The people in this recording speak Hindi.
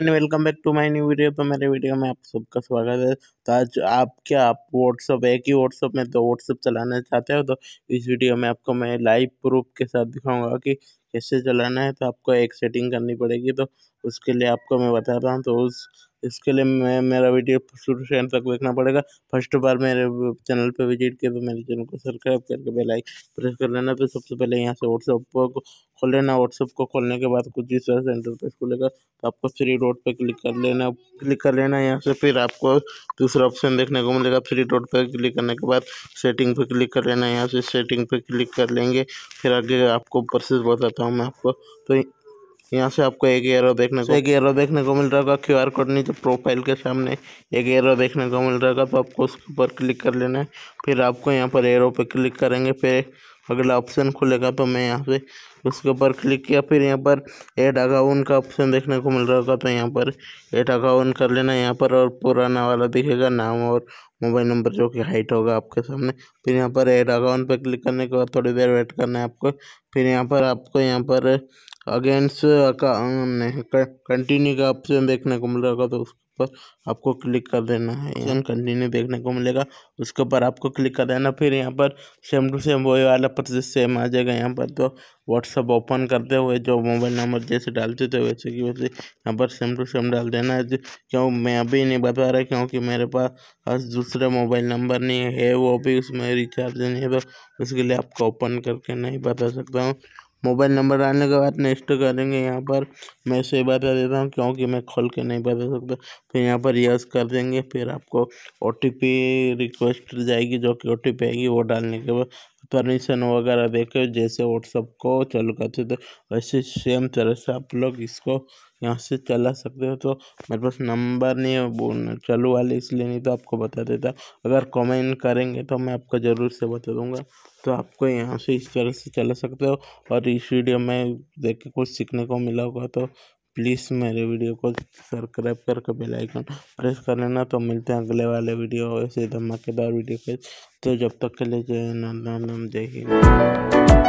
and welcome back to my new video तो मेरे वीडियो में आप सबका स्वागत है तो आज आप क्या आप व्हाट्सअप एक ही व्हाट्सअप में तो व्हाट्सअप चलाना चाहते हो तो इस वीडियो में आपको मैं लाइव प्रूफ के साथ दिखाऊंगा कि कैसे चलाना है तो आपको एक सेटिंग करनी पड़ेगी तो उसके लिए आपको मैं बता रहा हूँ तो उस इसके लिए मैं मेरा वीडियो शुरू से तक देखना पड़ेगा फर्स्ट बार मेरे चैनल पर विजिट किया तो मेरे चैनल को सब्सक्राइब करके बेल प्रेस कर लेना फिर सबसे पहले यहाँ से व्हाट्सअप को खोल लेना व्हाट्सअप को खोलने के बाद कुछ जिस तरह से इंटरफेस खुलेगा तो आपको फ्री रोड पर क्लिक कर लेना क्लिक कर लेना यहाँ से फिर आपको दूसरा ऑप्शन देखने को मिलेगा फ्री रोड पर क्लिक करने के बाद सेटिंग पर क्लिक कर लेना यहाँ से सेटिंग पर क्लिक कर लेंगे फिर आगे आपको प्रोसेस बताता हूँ मैं आपको तो यहाँ से आपको एक एरो देखने को एक एरो देखने को मिल रहा क्यू आर कोड नीचे प्रोफाइल के सामने एक एरो देखने को मिल रहा तो आपको उसके ऊपर क्लिक कर लेना है फिर आपको यहाँ पर एरो पे क्लिक करेंगे फिर अगला ऑप्शन खुलेगा तो मैं यहाँ से उसके ऊपर क्लिक किया फिर यहाँ पर एड अकाउंट का ऑप्शन देखने को मिल रहा होगा तो यहाँ पर एड अकाउंट कर लेना यहाँ पर और पुराना वाला दिखेगा नाम और मोबाइल नंबर जो कि हाइट होगा आपके सामने फिर यहाँ पर एड अकाउंट पर क्लिक करने के बाद थोड़ी देर वेट करना है आपको फिर यहाँ पर आपको यहाँ पर अगेंस्ट का कंटिन्यू का ऑप्शन देखने को मिल रहा होगा तो उस पर आपको क्लिक कर देना है ऑप्शन कंटिन्यू देखने को मिलेगा उसके ऊपर आपको क्लिक कर देना फिर यहाँ पर सेम टू सेम वही वाला प्रोसेस सेम आ जाएगा यहाँ पर तो व्हाट्सअप ओपन करते हुए जो मोबाइल नंबर जैसे डालते थे वैसे कि वैसे यहाँ पर सेम टू सेम डाल देना है क्यों मैं अभी नहीं बता रहा क्योंकि मेरे पास दूसरा मोबाइल नंबर नहीं है वो भी उसमें रिचार्ज नहीं है तो उसके लिए आपको ओपन करके नहीं बता सकता हूँ मोबाइल नंबर डालने के बाद नेक्स्ट करेंगे यहाँ पर मैं इसे बता देता हूँ क्योंकि मैं खोल के नहीं बता सकता फिर यहाँ पर यस कर देंगे फिर आपको ओ टी पी रिक्वेस्ट जाएगी जो कि ओ टी पी आएगी वो डालने के बाद परमिशन वगैरह देकर जैसे व्हाट्सअप को चालू करते थे तो वैसे सेम तरह से आप लोग इसको यहाँ से चला सकते हो तो मेरे पास नंबर नहीं है चालू वाले इसलिए नहीं तो आपको बता देता अगर कमेंट करेंगे तो मैं आपको ज़रूर से बता दूंगा तो आपको यहाँ से इस तरह से चला सकते हो और इस वीडियो में देख के कुछ सीखने को मिला होगा तो प्लीज़ मेरे वीडियो को सब्सक्राइब करके बेल आइकन प्रेस कर लेना तो मिलते हैं अगले वाले वीडियो ऐसे धमाकेदार वीडियो के तो जब तक के लिए जय नाम जय हिंद